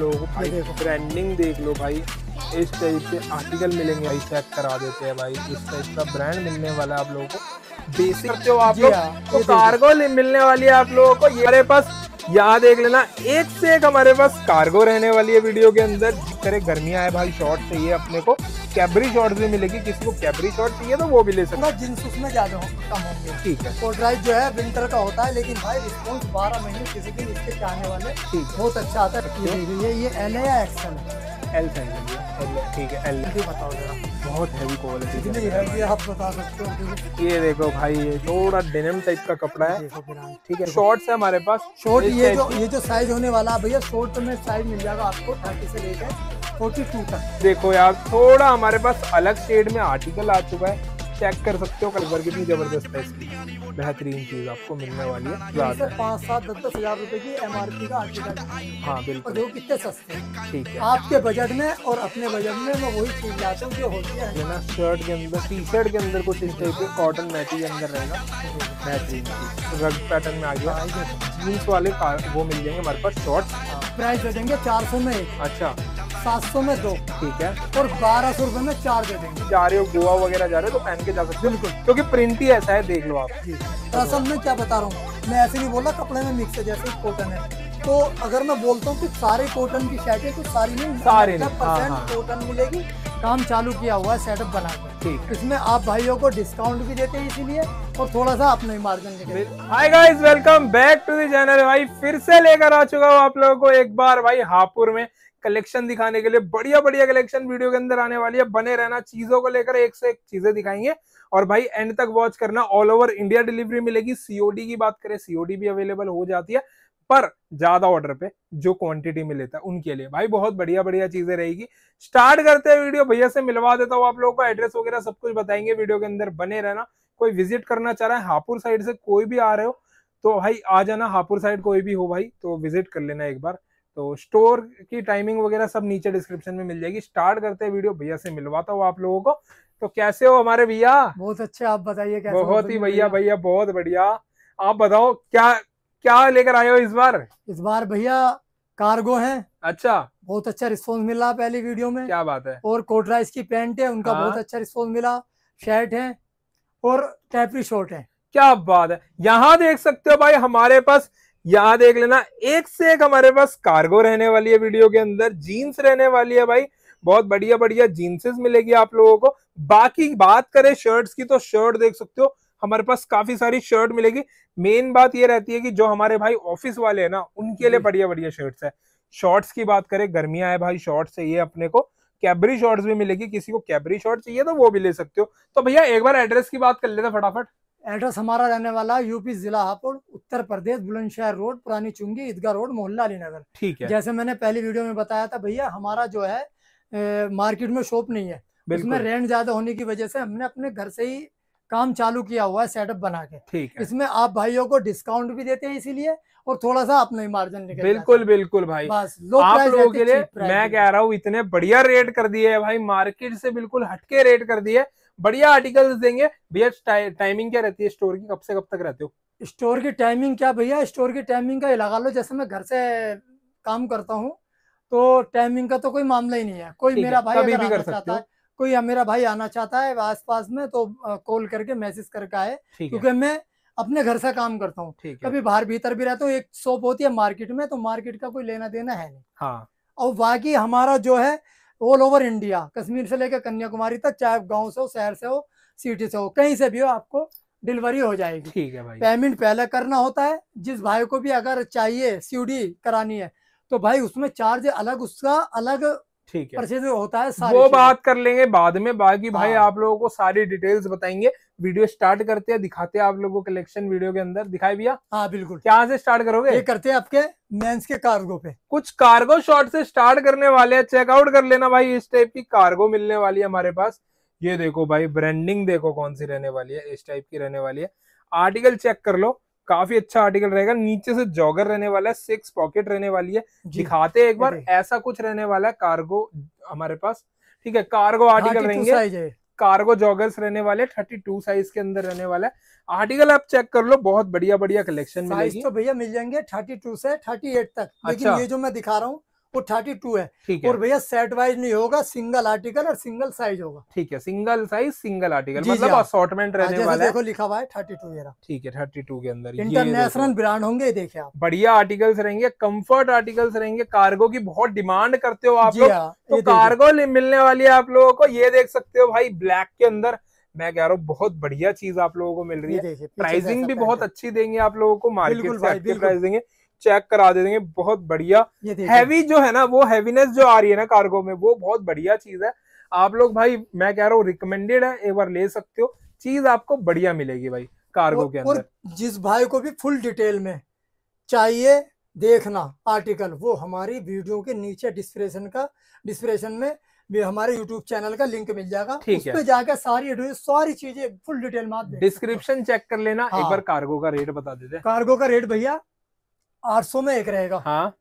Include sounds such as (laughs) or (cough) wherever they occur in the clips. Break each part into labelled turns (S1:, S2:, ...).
S1: लोगों भाई ब्रांडिंग देख लो भाई इस टाइप के आर्टिकल मिलेंगे भाई चेक करा देते हैं भाई इस टाइप का ब्रांड मिलने वाला आप लोगों को बेसिक जो आप लोग हाँ, तो कार्गो मिलने वाली है आप लोगों को ये हमारे पास यहाँ देख लेना एक से एक हमारे पास कार्गो रहने वाली है वीडियो के अंदर जिस तरह गर्मियाँ है भाई शॉर्ट चाहिए अपने को कैबरी शॉर्ट भी मिलेगी
S2: किसी को कैबरी शॉर्ट चाहिए तो वो भी ले सकते जींस उसमें ज्यादा हो, कम होंगे ठीक है फोर ड्राइव जो है विंटर का होता है लेकिन भाई रिस्पॉन्स बारह महीने किसी भी इसके चाहने वाले बहुत अच्छा आता है ये एन है एल साइज है ठीक है एल बताओ जरा बहुत हैवी
S1: क्वालिटी है आप बता सकते हो ये देखो भाई ये थोड़ा डेनिम टाइप का कपड़ा है ठीक है शॉर्ट्स है हमारे पास शॉर्ट ये जो
S2: ये जो साइज होने वाला है भैया शॉर्ट में साइज मिल जाएगा आपको थर्टी से लेकर फोर्टी टू तक
S1: देखो यार थोड़ा हमारे पास अलग शेड में आर्टिकल आ चुका है चेक कर सकते हो कल वर्ग की ज़बरदस्त है इसकी बेहतरीन चीज़ आपको मिलने वाली है ज़्यादा
S2: पाँच सात दस दस हज़ार रुपए की एम आर पी का हाँ बिल्कुल वो कितने सस्ते ठीक है आपके बजट में और अपने बजट में मैं वही चीज़ लाता हूँ जो होती है
S1: ना शर्ट के अंदर टी शर्ट के अंदर कुछ इस टाइप के कॉटन मैटी के अंदर रहेगा बेहतरीन रग पैटर्न में आ गया जीन्स हाँ, वाले वो मिल जाएंगे हमारे पास शॉर्ट प्राइस हाँ, दे देंगे चार सौ में अच्छा सात सौ में दो ठीक है और बारह सौ रूपए में चार दे देंगे जा रहे हो गोवा वगैरह जा रहे हो तो पहन के जा सकते हो बिल्कुल क्योंकि प्रिंट ही ऐसा है देख लो आप
S2: दरअसल मैं क्या बता रहा हूँ मैं ऐसे नहीं बोला कपड़े में मिक्स है जैसे कॉटन है तो अगर मैं बोलता हूँ कि सारे कॉटन की शर्ट है तो सारी नहीं सारे कॉटन हाँ, हाँ। मिलेगी काम चालू किया हुआ है सेटअप बना ठीक इसमें आप भाइयों को डिस्काउंट भी देते हैं इसीलिए और थोड़ा सा अपने margin hi guys
S1: welcome back to the channel भाई फिर से लेकर आ चुका हूँ आप लोगों को एक बार भाई हापुर में कलेक्शन दिखाने के लिए बढ़िया बढ़िया कलेक्शन वीडियो के अंदर आने वाली है बने रहना चीजों को लेकर एक से एक चीजें दिखाएंगे और भाई एंड तक वॉच करना ऑल ओवर इंडिया डिलीवरी मिलेगी सीओडी की बात करें सीओडी भी अवेलेबल हो जाती है पर ज्यादा ऑर्डर पे जो क्वांटिटी में लेता है उनके लिए भाई बहुत बढ़िया बढ़िया चीजें रहेगी स्टार्ट करते हैं वीडियो भैया से मिलवा देता हूँ आप लोगों को एड्रेस वगैरह सब कुछ बताएंगे वीडियो के अंदर बने रहना कोई विजिट करना चाह रहा है हापुड़ साइड से कोई भी आ रहे हो तो भाई आ जाना हापुड़ साइड कोई भी हो भाई तो विजिट कर लेना एक बार तो स्टोर की टाइमिंग वगैरह सब नीचे डिस्क्रिप्शन में मिल जाएगी स्टार्ट करते हैं वीडियो भैया से मिलवाता हूँ आप लोगों को तो कैसे हो हमारे भैया बहुत अच्छे आप बताइए कैसे बहुत ही भैया भैया बहुत बढ़िया आप बताओ
S2: क्या क्या लेकर आए हो इस बार इस बार भैया कार्गो है अच्छा बहुत अच्छा रिस्पॉन्स मिला पहली वीडियो में क्या बात है और कोटराइस की पैंट है उनका बहुत हाँ। अच्छा रिस्पॉन्स मिला शर्ट है और टैपरी शॉर्ट है क्या बात है यहाँ देख
S1: सकते हो भाई हमारे पास यहाँ देख लेना एक से एक हमारे पास कार्गो रहने वाली है वीडियो के अंदर जीन्स रहने वाली है भाई बहुत बढ़िया बढ़िया जीन्सेस मिलेगी आप लोगों को बाकी बात करें शर्ट्स की तो शर्ट देख सकते हो हमारे पास काफी सारी शर्ट मिलेगी मेन बात ये रहती है कि जो हमारे भाई ऑफिस वाले हैं ना उनके लिए बढ़िया बढ़िया शर्ट्स है शॉर्ट्स की बात करें गर्मियां है भाई शॉर्ट चाहिए अपने को कैबरी शॉर्ट्स भी मिलेगी किसी को कैबरी शॉर्ट चाहिए तो वो भी ले सकते हो तो भैया एक बार एड्रेस की बात कर लेते फटाफट
S2: एड्रेस हमारा रहने वाला यूपी जिला हापुड़ उत्तर प्रदेश बुलंदशहर रोड पुरानी चुंगी ईदगाह रोड मोहल्ला अली नगर ठीक है जैसे मैंने पहली वीडियो में बताया था भैया हमारा जो है ए, मार्केट में शॉप नहीं है इसमें रेंट ज्यादा होने की वजह से हमने अपने घर से ही काम चालू किया हुआ है सेटअप बना के ठीक है इसमें आप भाइयों को डिस्काउंट भी देते हैं इसीलिए और थोड़ा सा अपना मार्जिन निकल बिल्कुल
S1: बिल्कुल भाई बस आप लोगों के लिए मैं कह रहा हूँ इतने बढ़िया रेट कर दिए भाई मार्केट से बिल्कुल हटके रेट कर दिए बढ़िया आर्टिकल देंगे भैया टाइमिंग क्या रहती है स्टोर की कब से कब तक रहते हो
S2: स्टोर की टाइमिंग क्या भैया स्टोर की टाइमिंग का लगा लो जैसे मैं घर से काम करता हूँ तो टाइमिंग का तो कोई मामला ही नहीं है कोई मेरा भाई अगर भी आना चाहता है कोई मेरा भाई आना चाहता है आस पास में तो कॉल करके मैसेज करके आए क्योंकि मैं अपने घर से काम करता हूँ कभी बाहर भीतर भी रहता हूँ एक शॉप होती है मार्केट में तो मार्केट का कोई लेना देना है नहीं हाँ और बाकी हमारा जो है ऑल ओवर इंडिया कश्मीर से लेकर कन्याकुमारी तक चाहे गाँव से हो शहर से हो सिटी से हो कहीं से भी हो आपको डिलीवरी हो जाएगी ठीक है भाई पेमेंट पहले करना होता है जिस भाई को भी अगर चाहिए सी करानी है तो भाई उसमें चार्ज अलग उसका अलग ठीक है होता है वो बात
S1: कर लेंगे बाद में बाकी भाई हाँ। आप लोगों को सारी डिटेल्स बताएंगे वीडियो स्टार्ट करते हैं दिखाते हैं आप लोगों को कलेक्शन वीडियो के अंदर दिखाए भैया हाँ बिल्कुल यहाँ से स्टार्ट करोगे ये करते हैं आपके मेंस के कार्गो पे कुछ कार्गो शॉर्ट से स्टार्ट करने वाले हैं चेकआउट कर लेना भाई इस टाइप की कार्गो मिलने वाली है हमारे पास ये देखो भाई ब्रांडिंग देखो कौन सी रहने वाली है इस टाइप की रहने वाली है आर्टिकल चेक कर लो काफी अच्छा आर्टिकल रहेगा नीचे से जॉगर रहने वाला है सिक्स पॉकेट रहने वाली है दिखाते एक बार ऐसा कुछ रहने वाला है कार्गो हमारे पास ठीक है हाँ, कार्गो आर्टिकल रहेंगे कार्गो जॉगर्स रहने वाले थर्टी टू साइज के अंदर रहने वाला है आर्टिकल आप चेक कर लो बहुत बढ़िया बढ़िया
S2: कलेक्शन मिलेगी तो भैया मिल जाएंगे थर्टी टू से थर्टी एट तक लेकिन अच्छा। ये जो मैं दिखा रहा हूँ वो थर्टी टू है और भैया सेट वाइज नहीं होगा सिंगल आर्टिकल और सिंगल साइज होगा ठीक है सिंगल साइज
S1: सिंगल आर्टिकल मतलब असॉर्टमेंट हाँ। हाँ, रहने वाला देखो
S2: लिखा हुआ है थर्टी टू
S1: ठीक है थर्टी टू के अंदर इंटरनेशनल
S2: ब्रांड होंगे देखिए आप
S1: बढ़िया आर्टिकल्स रहेंगे कम्फर्ट आर्टिकल्स रहेंगे कार्गो की बहुत डिमांड करते हो आप हाँ, तो कार्गो मिलने वाली है आप लोगों को ये देख सकते हो भाई ब्लैक के अंदर मैं कह रहा हूँ बहुत बढ़िया चीज आप लोगों को मिल रही है प्राइसिंग भी बहुत अच्छी देंगे आप लोगों को मार्केट से प्राइस देंगे चेक करा दे देंगे बहुत बढ़िया हैवी जो है ना वो हैवीनेस जो आ रही है ना कार्गो में वो बहुत बढ़िया चीज है आप लोग भाई मैं कह रहा हूँ रिकमेंडेड है
S2: एक बार ले सकते हो चीज आपको बढ़िया मिलेगी भाई कार्गो के अंदर जिस भाई को भी फुल डिटेल में चाहिए देखना आर्टिकल वो हमारी वीडियो के नीचे डिस्क्रिप्शन का डिस्क्रिप्शन में भी हमारे YouTube चैनल का लिंक मिल जाएगा ठीक है जाकर सारी सारी चीजें फुल डिटेल में डिस्क्रिप्शन चेक कर लेना हाँ। एक बार
S1: कार्गो का रेट बता देते
S2: कार्गो का रेट भैया आठ सौ में एक रहेगा हाँ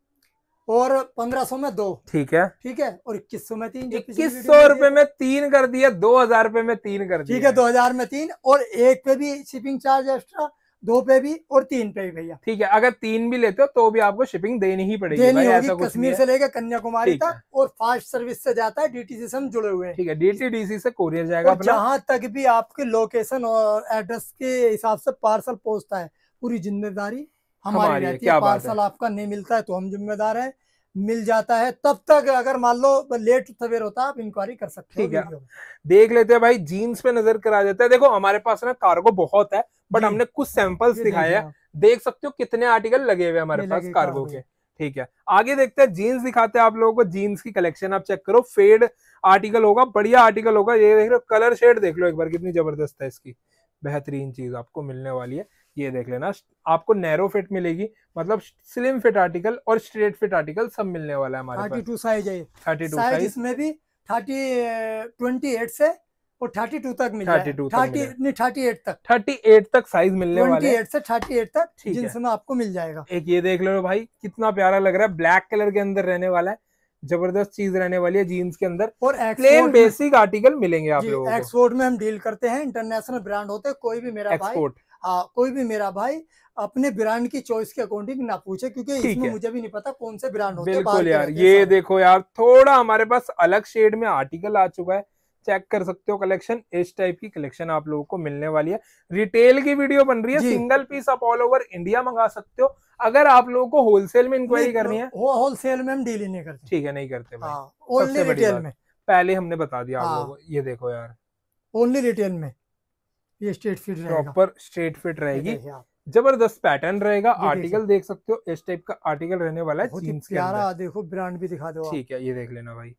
S2: और पंद्रह सौ में दो ठीक है ठीक है और इक्कीस सौ में तीन इक्कीस सौ रूपये में तीन कर दिया दो हजार रुपए में
S1: तीन कर दिया ठीक है दो हजार
S2: में तीन और एक पे भी शिपिंग चार्ज एक्स्ट्रा दो पे भी और तीन पे भी भैया
S1: ठीक है अगर तीन भी लेते हो तो भी आपको शिपिंग देनी ही पड़ेगी देनी कश्मीर से लेकर
S2: कन्याकुमारी तक और फास्ट सर्विस से जाता है डीटीसी से हम जुड़े हुए हैं
S1: ठीक है डीटीडीसी से कोरियर जाएगा जहाँ
S2: तक भी आपके लोकेशन और एड्रेस के हिसाब से पार्सल पहुंचता है पूरी जिम्मेदारी हमारी रहती है पार्सल आपका नहीं मिलता है तो हम जिम्मेदार है मिल जाता है तब तक अगर मान लो लेट सवेर होता आप इंक्वायरी कर सकते ठीक है
S1: देख लेते हैं भाई जीन्स पे नजर करा देते हैं देखो हमारे पास ना कार्गो बहुत है बट हमने कुछ सैंपल्स दिखाए हैं हाँ। देख सकते हो कितने आर्टिकल लगे हुए हमारे पास कार्गो के ठीक है आगे देखते हैं जीन्स दिखाते हैं आप लोगों को जीन्स की कलेक्शन आप चेक करो फेड आर्टिकल होगा बढ़िया आर्टिकल होगा ये देख लो कलर शेड देख लो एक बार कितनी जबरदस्त है इसकी बेहतरीन चीज आपको मिलने वाली है ये देख लेना आपको नैरो फिट मिलेगी मतलब स्लिम फिट आर्टिकल और स्ट्रेट फिट आर्टिकल सब मिलने वाला है हमारे थर्टी टू साइज है थर्टी टू साइज
S2: इसमें भी थर्टी ट्वेंटी एट से और थर्टी टू तक मिल thirty two thirty
S1: thirty eight तक थर्टी एट तक साइज
S2: मिलने वाले एट से थर्टी एट तक जिसमें आपको मिल जाएगा
S1: एक ये देख लो भाई कितना प्यारा लग रहा है ब्लैक कलर के अंदर रहने वाला है जबरदस्त चीज रहने वाली है जीन्स के अंदर और प्लेन बेसिक आर्टिकल मिलेंगे आप लोगों को
S2: एक्सपोर्ट में हम डील करते हैं इंटरनेशनल ब्रांड होते हैं कोई भी मेरा एक्सपोर्ट आ, हाँ, कोई भी मेरा भाई अपने ब्रांड की चॉइस के अकॉर्डिंग ना पूछे क्योंकि इसमें मुझे भी नहीं पता कौन से ब्रांड होते बिल्कुल यार
S1: ये देखो यार थोड़ा हमारे पास अलग शेड में आर्टिकल आ चुका है चेक कर सकते हो कलेक्शन इस टाइप की कलेक्शन आप लोगों को मिलने वाली है रिटेल की वीडियो बन रही है सिंगल पीस आप ऑल ओवर इंडिया मंगा सकते हो अगर आप लोगों को होलसेल में इंक्वायरी करनी है वो होलसेल में हम डील ही नहीं करते ठीक है नहीं करते ओनली हाँ, रिटेल में पहले हमने बता दिया आप हाँ। लोगों को ये देखो यार
S2: ओनली रिटेल में ये straight fit proper
S1: straight fit रहेगी जबरदस्त पैटर्न रहेगा आर्टिकल देख सकते हो इस टाइप का आर्टिकल रहने वाला है जीन्स अंदर
S2: देखो ब्रांड भी दिखा दो ठीक
S1: है ये देख लेना भाई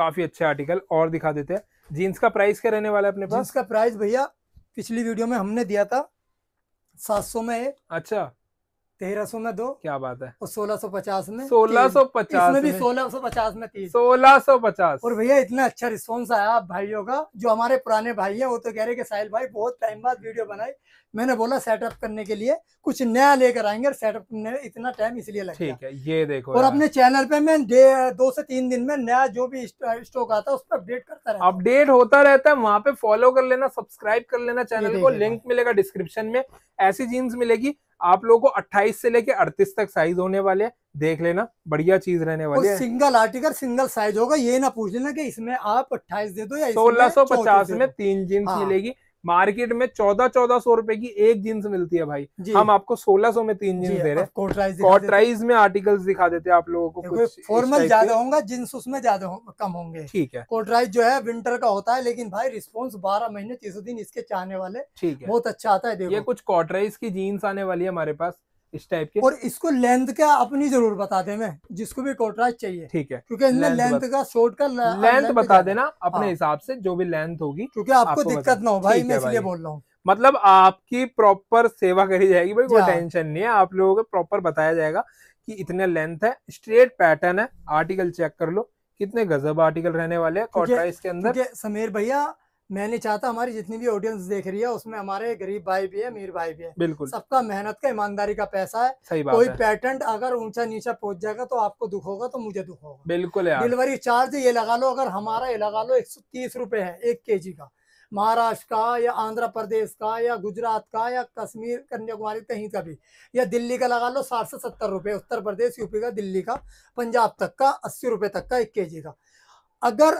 S1: काफी अच्छे आर्टिकल और दिखा देते हैं जीन्स का प्राइस क्या रहने वाला है अपने पास
S2: का प्राइस भैया पिछली वीडियो में हमने दिया था सात सौ में अच्छा तेरह सौ में दो क्या बात है और सोलह सौ पचास में सोलह सौ पचास में भी सोलह सौ पचास में तीन सोलह सौ पचास और भैया इतना अच्छा रिस्पॉन्स आया आप भाइयों का जो हमारे पुराने भाई हैं वो तो कह रहे कि साहिल भाई बहुत टाइम बाद वीडियो बनाई मैंने बोला सेटअप करने के लिए कुछ नया लेकर आएंगे और सेटअप में इतना टाइम इसलिए लगा ठीक है ये देखो और अपने चैनल पे मैं दो से तीन दिन में नया जो भी स्टॉक आता है उस पर अपडेट करता रहता अपडेट होता रहता है वहाँ पे फॉलो कर
S1: लेना सब्सक्राइब कर लेना चैनल को लिंक मिलेगा डिस्क्रिप्शन में ऐसी जीन्स मिलेगी आप लोगों को 28 से लेके 38 तक साइज होने वाले हैं देख लेना बढ़िया चीज रहने वाली है सिंगल
S2: आर्टिकल सिंगल साइज होगा ये ना पूछ लेना कि इसमें आप 28 दे दो या सोलह सौ पचास में
S1: तीन जीन्स हाँ। मिलेगी हाँ। मार्केट में चौदह चौदह सौ रुपए की एक जींस मिलती है भाई हम आपको सोलह सौ में तीन जींस दे रहे हैं में आर्टिकल्स दिखा देते हैं आप लोगों को फॉर्मल ज्यादा होगा
S2: जींस उसमें ज्यादा कम होंगे ठीक है कोटराइज जो है विंटर का होता है लेकिन भाई रिस्पॉन्स बारह महीने तीसों दिन इसके चाहने वाले ठीक है बहुत अच्छा आता है ये कुछ कॉटराइज की जीन्स आने वाली है हमारे पास इस टाइप के और इसको लेंथ का अपनी जरूर बता दे मैं जिसको भी कॉन्ट्रास्ट चाहिए ठीक है क्योंकि इनमें लेंथ का शॉर्ट का लेंथ बता
S1: देना अपने हाँ। हिसाब से जो भी लेंथ होगी क्योंकि आपको दिक्कत ना हो भाई मैं इसलिए बोल रहा हूँ मतलब आपकी प्रॉपर सेवा करी जाएगी भाई कोई टेंशन नहीं है आप लोगों को प्रॉपर बताया जाएगा कि इतने लेंथ है स्ट्रेट पैटर्न है आर्टिकल चेक कर लो कितने गजब आर्टिकल रहने वाले हैं कॉन्ट्रास्ट के अंदर
S2: समीर भैया मैं नहीं चाहता हमारी जितनी भी ऑडियंस देख रही है उसमें हमारे गरीब भाई भी है अमीर भाई भी है बिल्कुल सबका मेहनत का ईमानदारी का पैसा है सही बात कोई पेटेंट अगर ऊंचा नीचा पहुंच जाएगा तो आपको दुख होगा तो मुझे दुख होगा
S1: बिल्कुल डिलीवरी
S2: चार्ज ये लगा लो अगर हमारा ये लगा लो एक सौ तीस है एक के जी का महाराष्ट्र का या आंध्र प्रदेश का या गुजरात का या कश्मीर कन्याकुमारी कहीं का भी या दिल्ली का लगा लो साठ से सत्तर रुपये उत्तर प्रदेश यूपी का दिल्ली का पंजाब तक का अस्सी रुपये तक का एक के जी का अगर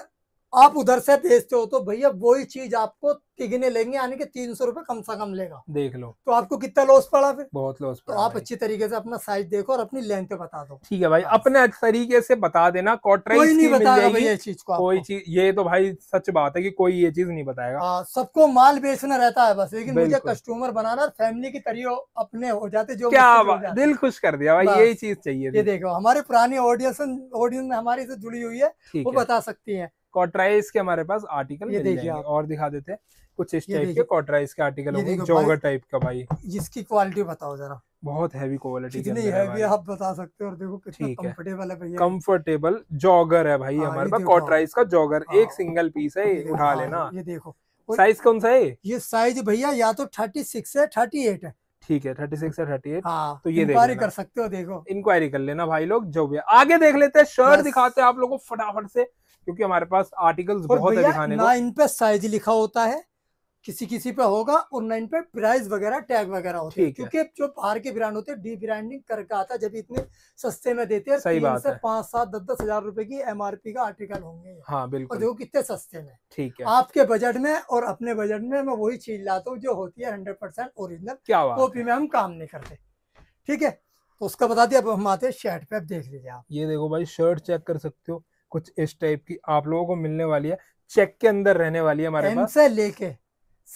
S2: आप उधर से बेचते हो तो भैया वही चीज आपको तिगने लेंगे यानी कि तीन सौ रूपये कम से कम लेगा देख लो तो आपको कितना लॉस पड़ा फिर बहुत लॉस तो पड़ा तो आप अच्छी तरीके से अपना साइज देखो और अपनी लेंथ बता दो
S1: ठीक है भाई हाँ। अपने तरीके से बता देना कोई नहीं बताएगा ये चीज को कोई चीज ये तो भाई सच बात है की कोई ये चीज नहीं बताएगा हाँ,
S2: सबको माल बेचना रहता है बस लेकिन मुझे कस्टमर बनाना फैमिली की तरी अपने हो जाते जो क्या दिल
S1: खुश कर दिया भाई यही चीज चाहिए ये देखो
S2: हमारे पुरानी ऑडियंस ऑडियंस हमारे से जुड़ी हुई है वो बता सकती है
S1: कॉटराइज के हमारे पास आर्टिकल ये देखिए और दिखा देते हैं कुछ इस टाइप के कॉटराइज के आर्टिकल होंगे जोगर टाइप का भाई
S2: इसकी क्वालिटी बताओ जरा बहुत
S1: हैवी क्वालिटी कितनी हैवी
S2: आप बता सकते हो और देखो कितना कंफर्टेबल है भैया
S1: कंफर्टेबल जॉगर है भाई हाँ, हमारे पास कॉटराइज का जॉगर हाँ। एक सिंगल पीस है उठा हाँ, लेना
S2: ये देखो साइज कौन सा है ये साइज भैया या तो थर्टी सिक्स है थर्टी एट है ठीक है थर्टी सिक्स है थर्टी एट
S1: तो ये इंक्वायरी कर
S2: सकते हो देखो
S1: इंक्वायरी कर लेना भाई लोग जो भी आगे देख लेते हैं शर्ट दिखाते हैं आप लोगों को फटाफट से क्योंकि हमारे पास आर्टिकल्स बहुत है दिखाने ना
S2: इन पे साइज लिखा होता है किसी किसी पे होगा और ना इन पे प्राइस वगैरह टैग वगैरह होते हैं क्योंकि जो बाहर के ब्रांड होते हैं डी ब्रांडिंग करके आता है जब इतने सस्ते में देते हैं सही बात है पांच सात दस दस हजार रुपए की पी का आर्टिकल होंगे
S1: हाँ बिल्कुल और देखो
S2: कितने सस्ते में ठीक है आपके बजट में और अपने बजट में मैं वही चीज लाता हूँ जो होती है हंड्रेड परसेंट ओरिजिनल क्या कॉपी में हम काम नहीं करते ठीक है तो उसका बता दिया अब हम आते हैं शर्ट पे आप देख लीजिए आप
S1: ये देखो भाई शर्ट चेक कर सकते हो कुछ इस टाइप की आप लोगों को मिलने वाली है चेक के अंदर रहने वाली है हमारे पास
S2: लेके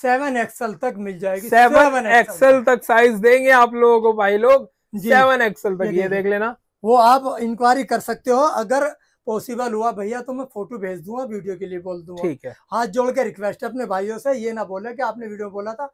S2: सेवन एक्सएल तक मिल जाएगी सेवन एक्सएल
S1: तक साइज देंगे आप लोगों को भाई
S2: लोग सेवन एक्सएल तक ये देख लेना वो आप इंक्वायरी कर सकते हो अगर पॉसिबल हुआ भैया तो मैं फोटो भेज दूंगा वीडियो के लिए बोल दूंगा ठीक है हाथ जोड़ के रिक्वेस्ट है अपने भाइयों से ये ना बोले कि आपने वीडियो बोला था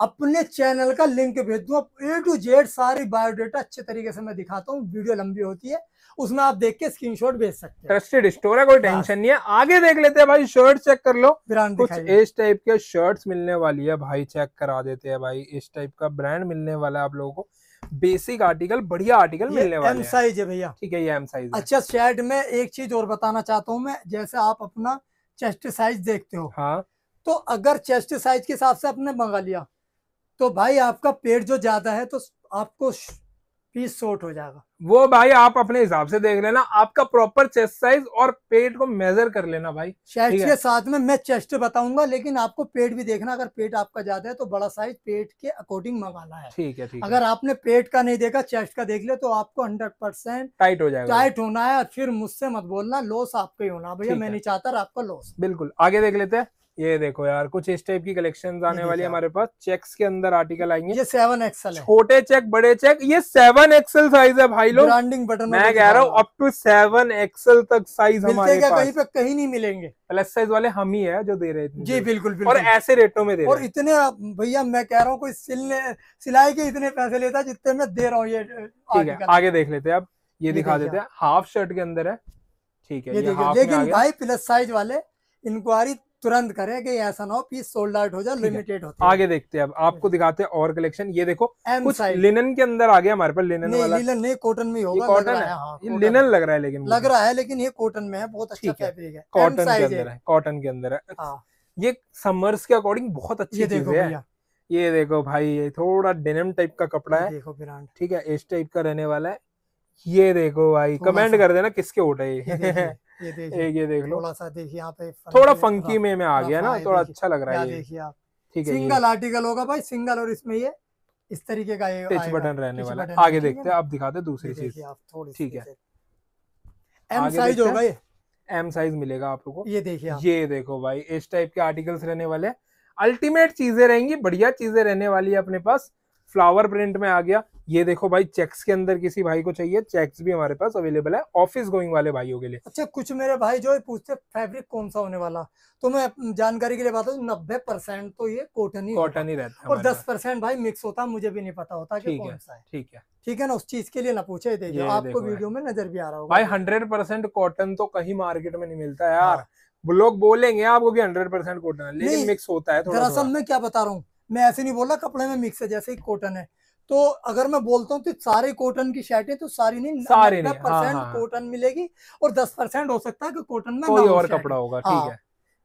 S2: अपने चैनल का लिंक भेज दूँ ए टू जेड सारी बायोडाटा अच्छे तरीके से मैं दिखाता हूँ वीडियो लंबी होती है उसमें आप देख के स्क्रीनशॉट भेज सकते हैं
S1: ट्रस्टेड स्टोर है कोई टेंशन नहीं है आगे देख लेते हैं भाई शर्ट चेक कर लो ब्रांड कुछ इस टाइप के शर्ट्स मिलने वाली है भाई चेक करा देते हैं भाई इस टाइप का ब्रांड मिलने वाला है आप लोगों को बेसिक आर्टिकल बढ़िया आर्टिकल मिलने वाला है साइज है भैया ठीक है ये एम साइज
S2: अच्छा शर्ट में एक चीज और बताना चाहता हूँ मैं जैसे आप अपना चेस्ट साइज देखते हो हाँ तो अगर चेस्ट साइज के हिसाब से आपने मंगा लिया तो भाई आपका पेट जो ज्यादा है तो आपको पीस शॉर्ट हो जाएगा
S1: वो भाई आप अपने हिसाब से देख लेना आपका प्रॉपर चेस्ट साइज और पेट को मेजर कर लेना भाई चेस्ट के साथ
S2: में मैं चेस्ट बताऊंगा लेकिन आपको पेट भी देखना अगर पेट आपका ज्यादा है तो बड़ा साइज पेट के अकॉर्डिंग मंगाना है
S1: ठीक है ठीक अगर है।
S2: आपने पेट का नहीं देखा चेस्ट का देख लिया तो आपको हंड्रेड परसेंट
S1: टाइट हो जाएगा टाइट
S2: होना है और फिर मुझसे मत बोलना लॉस आपका ही होना भैया मैं नहीं चाहता आपका लॉस
S1: बिल्कुल आगे देख लेते हैं ये देखो यार कुछ इस टाइप की कलेक्शन आने वाली है हमारे पास चेक्स के अंदर आर्टिकल आएंगे ये सेवन एक्सएल छोटे चेक बड़े चेक ये सेवन एक्सएल साइज है भाई लोग ब्रांडिंग
S2: बटन मैं कह रहा हूँ
S1: अप टू सेवन एक्सएल तक साइज हमारे पास कहीं
S2: पे कहीं नहीं मिलेंगे
S1: प्लस साइज वाले हम ही है जो दे रहे थे जी बिल्कुल और ऐसे रेटो में दे और
S2: इतने भैया मैं कह रहा हूँ कोई सिलने सिलाई के इतने पैसे लेता जितने मैं दे रहा हूँ ये ठीक है
S1: आगे देख लेते हैं आप ये दिखा देते हैं हाफ शर्ट के अंदर है ठीक है लेकिन भाई
S2: प्लस साइज वाले इंक्वायरी तुरंत करें कि ऐसा ना हो पीस सोल्ड आउट हो जाए लिमिटेड होता
S1: आगे देखते हैं अब आपको दिखाते हैं और कलेक्शन ये देखो कुछ लिनन के अंदर आ गया हमारे पास लिनन नहीं लिनन
S2: नहीं कॉटन में होगा कॉटन है हाँ, लिनन
S1: लग रहा है लेकिन लग रहा
S2: है लेकिन ये कॉटन में है बहुत अच्छा फैब्रिक है कॉटन के अंदर है
S1: कॉटन हाँ। के अंदर है ये समर्स के अकॉर्डिंग बहुत अच्छी चीज है ये देखो भाई ये थोड़ा डेनिम टाइप का कपड़ा है देखो ब्रांड ठीक है इस टाइप का रहने वाला है ये देखो भाई कमेंट कर देना किसके ओट है ये (laughs) ये देखिए ये देख लो थोड़ा सा
S2: देखिए यहाँ पे थोड़ा फंकी में हाँ, में आ गया ना थोड़ा अच्छा लग रहा है देखिए आप ठीक है सिंगल आर्टिकल होगा भाई सिंगल और इसमें ये इस तरीके का ये टच बटन रहने वाला है आगे देखते हैं आप
S1: दिखाते दूसरी चीज ठीक है
S2: एम साइज होगा ये
S1: एम साइज मिलेगा आप लोगों को ये देखिए ये देखो भाई इस टाइप के आर्टिकल्स रहने वाले अल्टीमेट चीजें रहेंगी बढ़िया चीजें रहने वाली है अपने पास फ्लावर प्रिंट में आ गया ये देखो भाई चेक्स के अंदर किसी भाई को चाहिए चेक्स भी हमारे पास अवेलेबल है ऑफिस गोइंग वाले भाइयों के लिए
S2: अच्छा कुछ मेरे भाई जो पूछते फैब्रिक कौन सा होने वाला तो मैं जानकारी के लिए बता नब्बे परसेंट तो ये कॉटन ही कॉटन ही रहता है और दस परसेंट भाई मिक्स होता है मुझे भी नहीं पता होता ठीक है ठीक है ठीक है ना उस चीज के लिए ना पूछे देखिए आपको वीडियो में नजर भी आ रहा होगा भाई
S1: हंड्रेड परसेंट कॉटन तो कहीं मार्केट में नहीं मिलता यार हाँ। लोग बोलेंगे आपको हंड्रेड परसेंट कॉटन है लेकिन मिक्स होता है दरअसल
S2: मैं क्या बता रहा हूँ मैं ऐसे नहीं बोला कपड़े में मिक्स है जैसे कॉटन है तो अगर मैं बोलता हूँ तो सारे कॉटन की शर्ट है तो सारी नहीं सारी नहीं परसेंट हाँ, कॉटन हाँ। मिलेगी और दस परसेंट हो सकता है कि कॉटन में कोई और कपड़ा होगा ठीक हाँ। है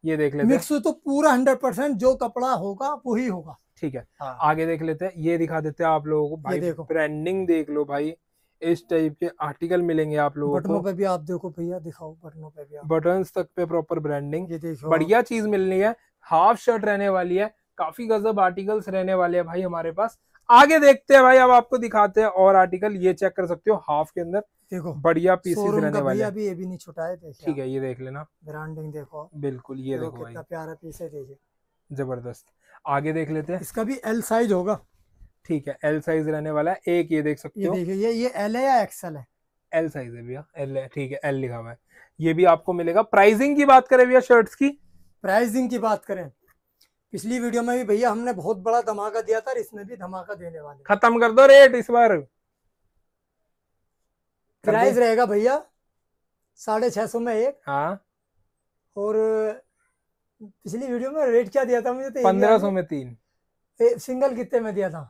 S1: ये देख लेते मिक्स
S2: तो पूरा हंड्रेड परसेंट जो कपड़ा होगा वही होगा ठीक है
S1: हाँ। आगे देख लेते हैं ये दिखा देते हैं आप लोगों को भाई देखो ब्रांडिंग देख लो भाई इस टाइप के आर्टिकल मिलेंगे आप लोगों बटनों पे
S2: भी आप देखो भैया दिखाओ बटनों पे भी
S1: बटन तक पे प्रॉपर ब्रांडिंग बढ़िया चीज मिलनी है हाफ शर्ट रहने वाली है काफी गजब आर्टिकल्स रहने
S2: वाले हैं भाई हमारे
S1: पास आगे देखते हैं भाई अब आपको दिखाते हैं और आर्टिकल ये चेक कर सकते हो हाफ के अंदर देखो बढ़िया पीसेस रहने वाले अभी
S2: ये भी नहीं छुटाए ठीक है ये देख लेना ब्रांडिंग देखो बिल्कुल ये देखो कितना प्यारा पीस है देखिए
S1: जबरदस्त आगे देख लेते हैं इसका भी एल साइज होगा ठीक है एल साइज रहने वाला है एक ये देख सकते हो
S2: ये ये एल है या एक्सएल है
S1: एल साइज है भैया एल है ठीक है एल लिखा हुआ है ये भी
S2: आपको मिलेगा प्राइसिंग की बात करें भैया शर्ट्स की प्राइसिंग की बात करें पिछली वीडियो में भी भैया हमने बहुत बड़ा धमाका दिया था इसमें भी धमाका देने वाले खत्म कर दो रेट इस बार प्राइस रहेगा भैया साढ़े छह सौ में एक हाँ और पिछली वीडियो में रेट क्या दिया था मुझे तो पंद्रह सौ में तीन ए, सिंगल कितने में दिया था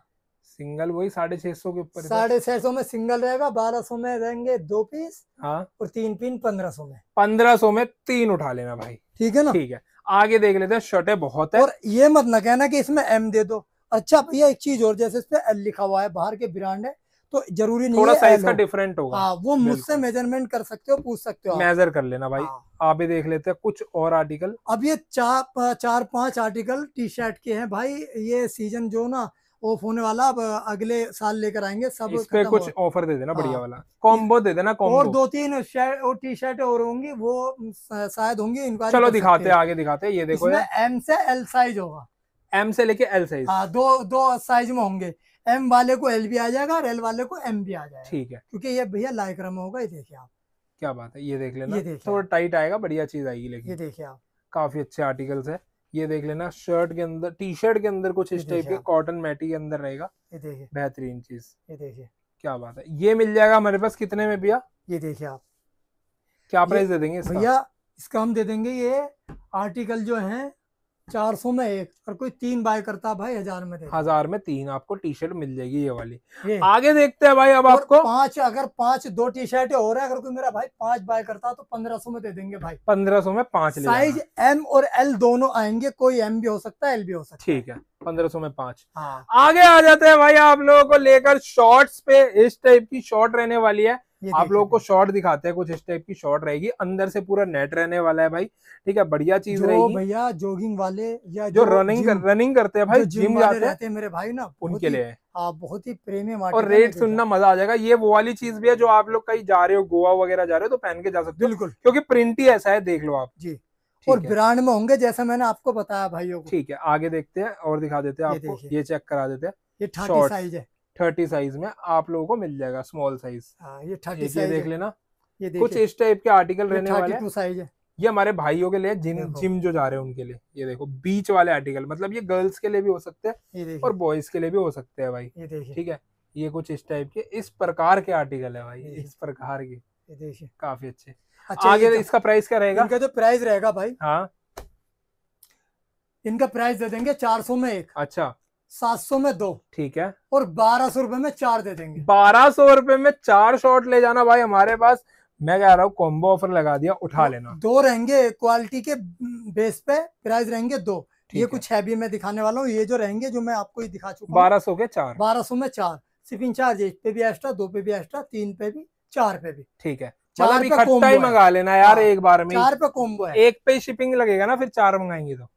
S1: सिंगल वही साढ़े छह सौ के ऊपर साढ़े
S2: छह सौ में सिंगल रहेगा बारह सौ में रहेंगे दो पीस हाँ और तीन पीन पंद्रह सौ में
S1: पंद्रह सौ में तीन उठा लेना भाई ठीक है ना ठीक है आगे देख लेते हैं शर्टे बहुत है और
S2: ये मत ना कहना कि इसमें एम दे दो अच्छा भैया एक चीज और जैसे इस पे एल लिखा हुआ है बाहर के ब्रांड है तो जरूरी नहीं थोड़ा साइज का डिफरेंट होगा आ, हाँ, वो मुझसे मेजरमेंट कर सकते हो पूछ सकते हो मेजर
S1: कर लेना भाई हाँ। आप भी देख लेते हैं कुछ और आर्टिकल
S2: अब ये चार चार पांच आर्टिकल टी शर्ट के हैं भाई ये सीजन जो ना ऑफ होने वाला अब अगले साल लेकर आएंगे सब इस पे कुछ
S1: ऑफर दे देना बढ़िया हाँ। वाला कॉम्बो दे देना कॉम्बो और दो
S2: तीन शर्ट और टी शर्ट और होंगी वो शायद होंगी इंक्वायरी चलो दिखाते हैं आगे
S1: दिखाते हैं ये देखो
S2: एम से एल साइज होगा
S1: एम से लेके एल साइज हाँ
S2: दो दो साइज में होंगे एम वाले को एल भी आ जाएगा और एल वाले को एम भी आ जाएगा ठीक है क्योंकि ये भैया लाइक्रा में होगा ये देखिए आप
S1: क्या बात है ये देख लेना थोड़ा टाइट आएगा बढ़िया चीज आएगी लेकिन ये देखिए आप काफी अच्छे आर्टिकल्स है ये देख लेना शर्ट के अंदर टी शर्ट के अंदर कुछ इस टाइप के कॉटन मैटी के अंदर रहेगा ये देखिए बेहतरीन चीज ये देखिए क्या बात है ये मिल जाएगा हमारे पास कितने में भैया ये देखिए आप क्या प्राइस दे देंगे भैया
S2: इसका हम दे देंगे ये आर्टिकल जो है चार सौ में एक और कोई तीन बाय करता भाई हजार में
S1: हजार में तीन आपको टी शर्ट मिल जाएगी ये वाली ये। आगे देखते हैं
S2: भाई अब आपको पांच अगर पांच दो टी शर्ट हो रहा है अगर कोई मेरा भाई पांच बाय करता तो पंद्रह सौ में दे देंगे भाई
S1: पंद्रह सौ में पांच साइज
S2: एम और एल दोनों आएंगे कोई एम भी हो सकता है एल भी हो सकता
S1: ठीक है पंद्रह सौ में पांच हाँ।
S2: आगे आ जाते हैं भाई आप लोगों को लेकर शॉर्ट्स पे
S1: इस टाइप की शॉर्ट रहने वाली है आप लोगों को शॉर्ट दिखाते हैं कुछ इस टाइप की शॉर्ट रहेगी अंदर से पूरा नेट रहने वाला है भाई ठीक है बढ़िया चीज रहेगी
S2: भैया जॉगिंग वाले या जो, जो रनिंग कर,
S1: रनिंग करते हैं भाई जिम जाते
S2: हैं मेरे भाई ना उनके लिए हाँ, बहुत ही प्रेमी और रेट सुनना
S1: मजा आ जाएगा ये वो वाली चीज भी है जो आप लोग कहीं जा रहे हो गोवा वगैरह जा रहे हो तो पहन के जा सकते हो बिल्कुल क्योंकि प्रिंट ही ऐसा है देख लो आप जी
S2: और ब्रांड में होंगे जैसा मैंने आपको बताया भाइयों को ठीक है आगे देखते
S1: हैं और दिखा देते हैं आपको ये चेक करा देते हैं ये साइज है थर्टी साइज में आप लोगों को मिल जाएगा स्मॉल साइज हाँ, ये थर्टी साइज देख लेना ये कुछ इस टाइप के आर्टिकल रहने वाले साइज है ये हमारे भाइयों के लिए जिम जिम जो जा रहे हैं उनके लिए ये देखो बीच वाले आर्टिकल मतलब ये गर्ल्स के लिए भी हो सकते हैं और बॉयज के लिए भी हो सकते हैं भाई ठीक है ये कुछ इस टाइप के इस प्रकार के आर्टिकल है भाई इस प्रकार के काफी अच्छे अच्छा आगे इसका प्राइस क्या रहेगा इनका जो
S2: प्राइस रहेगा भाई हाँ इनका प्राइस दे देंगे चार सौ में एक अच्छा सात सौ में दो ठीक है और बारह सौ रुपए में चार दे देंगे बारह
S1: सौ रुपए में चार शॉट ले जाना भाई हमारे पास मैं कह रहा हूँ कॉम्बो ऑफर लगा दिया उठा लेना
S2: दो रहेंगे क्वालिटी के बेस पे प्राइस रहेंगे दो ये कुछ है भी मैं दिखाने वाला हूँ ये जो रहेंगे जो मैं आपको दिखा चुका बारह सौ के चार बारह सौ में चार शिपिंग चार्ज एक पे भी एक्स्ट्रा दो पे भी एक्स्ट्रा तीन पे भी चार पे भी
S1: ठीक है चार मतलब पे मंगा लेना यार हाँ, एक बार में चार पे कॉम्बो है एक पे शिपिंग लगेगा ना फिर चार मंगाएंगे तो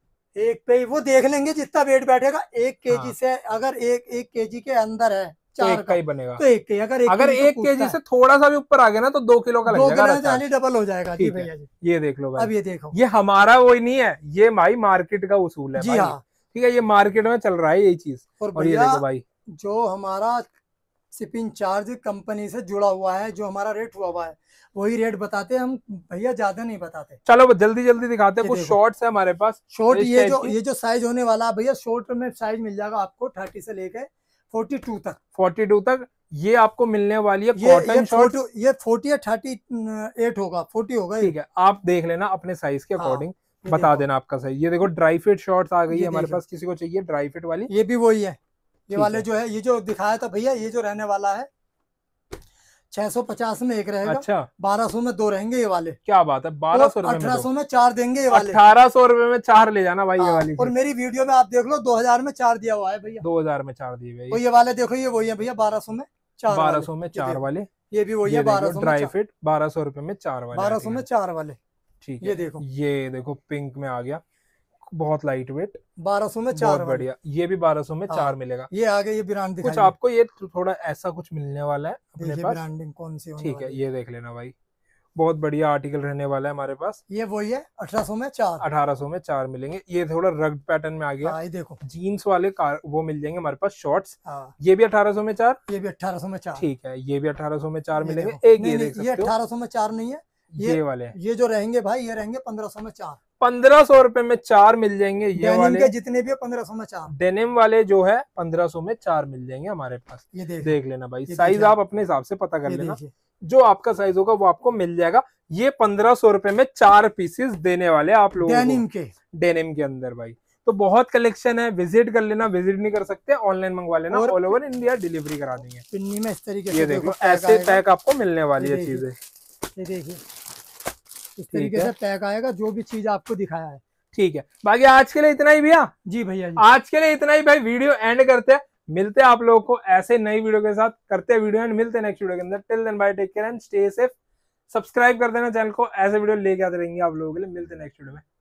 S2: एक पे ही वो देख लेंगे जितना वेट बैठेगा एक के जी हाँ। से अगर एक एक के जी के अंदर है तो चार तो एक का ही
S1: बनेगा तो एक के
S2: अगर एक अगर एक के से
S1: थोड़ा सा भी ऊपर आ गया ना तो दो किलो का दो किलो
S2: डबल हो जाएगा जी भैया जी
S1: ये देख लो अब ये देखो ये हमारा वही नहीं है ये भाई मार्केट का उसूल है जी हाँ ठीक है ये मार्केट में चल रहा है यही चीज और ये देखो भाई
S2: जो हमारा शिपिंग चार्ज कंपनी से जुड़ा हुआ है जो हमारा रेट हुआ हुआ है वही रेट बताते हम भैया ज्यादा नहीं बताते
S1: चलो जल्दी जल्दी दिखाते हैं कुछ शॉर्ट्स है हमारे पास शॉर्ट ये जो ये जो
S2: साइज होने वाला है भैया शॉर्ट में साइज मिल जाएगा आपको थर्टी से लेके फोर्टी टू तक फोर्टी टू तक ये आपको मिलने वाली है कॉटन शॉर्ट ये फोर्टी या थर्टी एट होगा फोर्टी होगा ठीक है
S1: आप देख लेना अपने साइज के अकॉर्डिंग हाँ, बता देना आपका सही ये देखो ड्राई फिट शॉर्ट्स आ गई है हमारे पास किसी को
S2: चाहिए ड्राई फिट वाली ये भी वही है ये वाले जो है ये जो दिखाया था भैया ये जो रहने वाला है छह सौ पचास में एक रहेगा अच्छा बारह सौ में दो रहेंगे ये वाले क्या बात है बारह सौ अठारह सौ में चार देंगे ये वाले अठारह सौ रूपये में चार ले जाना भाई आ, ये हाँ, वाली और मेरी वीडियो में आप देख लो दो हजार में चार दिया हुआ है भैया दो हजार में चार दिए भैया ये वाले देखो ये वही है भैया बारह सौ में चार बारह सौ में चार वाले ये भी वही है बारह सौ ड्राई फिट
S1: बारह सौ रूपये में चार वाले बारह
S2: सौ में चार वाले
S1: ठीक है ये देखो ये देखो पिंक में आ गया बहुत लाइट वेट 1200 में चार बढ़िया ये भी सौ में हाँ, चार मिलेगा ये आगे ये ब्रांड कुछ आपको ये थोड़ा ऐसा कुछ मिलने वाला है अपने पास ब्रांडिंग कौन सी ठीक है ये देख लेना भाई बहुत बढ़िया आर्टिकल रहने वाला है हमारे पास ये वही है अठारह में चार अठारह में चार मिलेंगे ये थोड़ा रग्ड पैटर्न में आ गया हाँ, देखो जीन्स वाले कार वो मिल जाएंगे हमारे पास शॉर्ट्स हाँ। ये भी अठारह में चार ये भी अठारह में चार ठीक है ये भी अठारह में चार मिलेंगे एक
S2: ये अठारह में चार नहीं है ये वाले ये जो रहेंगे भाई ये रहेंगे पंद्रह सौ में चार
S1: पंद्रह सौ रूपये में चार मिल जाएंगे ये वाले के
S2: जितने भी पंद्रह सौ में चार
S1: डेनिम वाले जो है पंद्रह सौ में चार मिल जाएंगे हमारे पास ये देख, देख लेना भाई साइज आप अपने हिसाब से पता कर लेना जो आपका साइज होगा वो आपको मिल जाएगा ये पंद्रह सौ रूपये में चार पीसेस देने वाले आप लोग डेनिम के डेनिम के अंदर भाई तो बहुत कलेक्शन है विजिट कर लेना विजिट नहीं कर सकते ऑनलाइन मंगवा लेना ऑल ओवर इंडिया डिलीवरी करा देंगे
S2: पिन्नी में इस तरीके से देखो ऐसे पैक आपको मिलने वाली है चीजें ये देखिए इस तरीके से पैक आएगा जो भी चीज आपको दिखाया है
S1: ठीक है बाकी आज के लिए इतना ही भैया जी भैया आज के लिए इतना ही भाई वीडियो एंड करते हैं मिलते हैं आप लोगों को ऐसे नई वीडियो के साथ करते हैं वीडियो एंड मिलते हैं नेक्स्ट वीडियो के अंदर till then bye take care and stay safe subscribe कर देना चैनल को ऐसे वीडियो लेके आते रहेंगे आप लोगों के लिए मिलते हैं नेक्स्ट वीडियो में